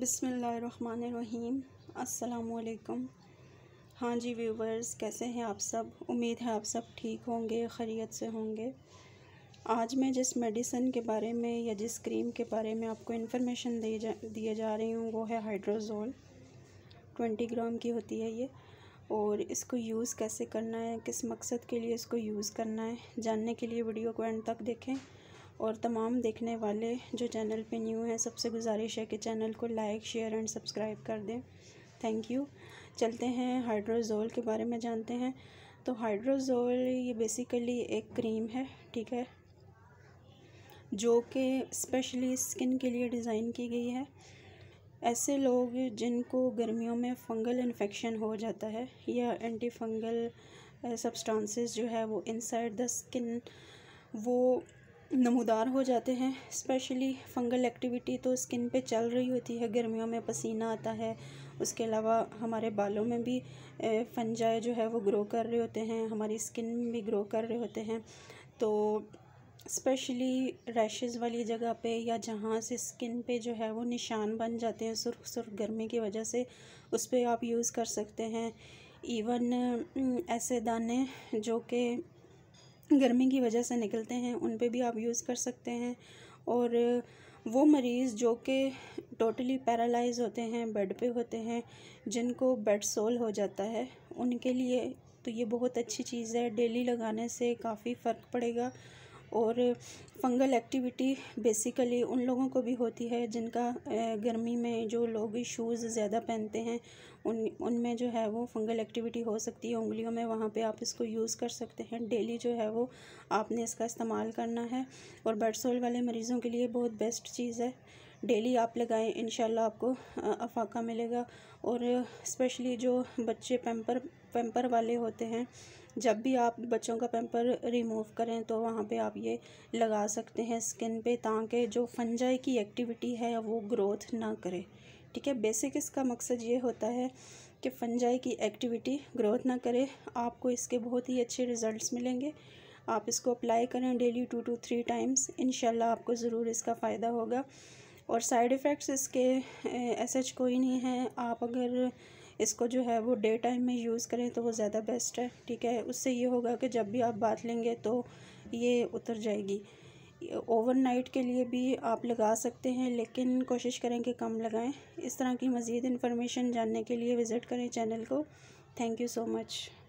बिसमीम असलकुम हाँ जी व्यूवर्स कैसे हैं आप सब उम्मीद है आप सब ठीक होंगे ख़रीत से होंगे आज मैं जिस मेडिसन के बारे में या जिस क्रीम के बारे में आपको इन्फॉर्मेशन दिए जा दिए जा रही हूँ वो है हाइड्रोजोल ट्वेंटी ग्राम की होती है ये और इसको यूज़ कैसे करना है किस मकसद के लिए इसको यूज़ करना है जानने के लिए वीडियो को एंड तक देखें और तमाम देखने वाले जो चैनल पे न्यू हैं सबसे गुजारिश है कि चैनल को लाइक शेयर एंड सब्सक्राइब कर दें थैंक यू चलते हैं हाइड्रोजोल के बारे में जानते हैं तो हाइड्रोजोल ये बेसिकली एक क्रीम है ठीक है जो कि स्पेशली स्किन के लिए डिज़ाइन की गई है ऐसे लोग जिनको गर्मियों में फंगल इन्फेक्शन हो जाता है या एंटी फंगल सब्सटेंसेस जो है वो इनसाइड द स्किन वो नमोदार हो जाते हैं स्पेशली फंगल एक्टिविटी तो स्किन पे चल रही होती है गर्मियों में पसीना आता है उसके अलावा हमारे बालों में भी फंजाए जो है वो ग्रो कर रहे होते हैं हमारी स्किन भी ग्रो कर रहे होते हैं तो स्पेशली रैशेज़ वाली जगह पे या जहाँ से स्किन पे जो है वो निशान बन जाते हैं सुर्ख सुर्ख गर्मी की वजह से उस पर आप यूज़ कर सकते हैं इवन ऐसे दाने जो कि गर्मी की वजह से निकलते हैं उन पे भी आप यूज़ कर सकते हैं और वो मरीज़ जो कि टोटली पैरालाइज होते हैं बेड पे होते हैं जिनको बेड सोल हो जाता है उनके लिए तो ये बहुत अच्छी चीज़ है डेली लगाने से काफ़ी फ़र्क पड़ेगा और फंगल एक्टिविटी बेसिकली उन लोगों को भी होती है जिनका गर्मी में जो लोग शूज़ ज़्यादा पहनते हैं उन उनमें जो है वो फंगल एक्टिविटी हो सकती है उंगलियों में वहाँ पे आप इसको यूज़ कर सकते हैं डेली जो है वो आपने इसका इस्तेमाल करना है और बेडसोल वाले मरीज़ों के लिए बहुत बेस्ट चीज़ है डेली आप लगाएं इनशाला आपको अफाका मिलेगा और स्पेशली जो बच्चे पैम्पर पैम्पर वाले होते हैं जब भी आप बच्चों का पैम्पर रिमूव करें तो वहाँ पे आप ये लगा सकते हैं स्किन पे ताकि जो फंजाई की एक्टिविटी है वो ग्रोथ ना करे ठीक है बेसिक इसका मकसद ये होता है कि फंजाई की एक्टिविटी ग्रोथ ना करे आपको इसके बहुत ही अच्छे रिज़ल्ट मिलेंगे आप इसको अप्लाई करें daily two to three times इन आपको ज़रूर इसका फ़ायदा होगा और साइड इफ़ेक्ट्स इसके ऐसे कोई नहीं है आप अगर इसको जो है वो डे टाइम में यूज़ करें तो वो ज़्यादा बेस्ट है ठीक है उससे ये होगा कि जब भी आप बात लेंगे तो ये उतर जाएगी ओवरनाइट के लिए भी आप लगा सकते हैं लेकिन कोशिश करें कि कम लगाएं इस तरह की मज़ीद इन्फॉर्मेशन जानने के लिए विज़िट करें चैनल को थैंक यू सो मच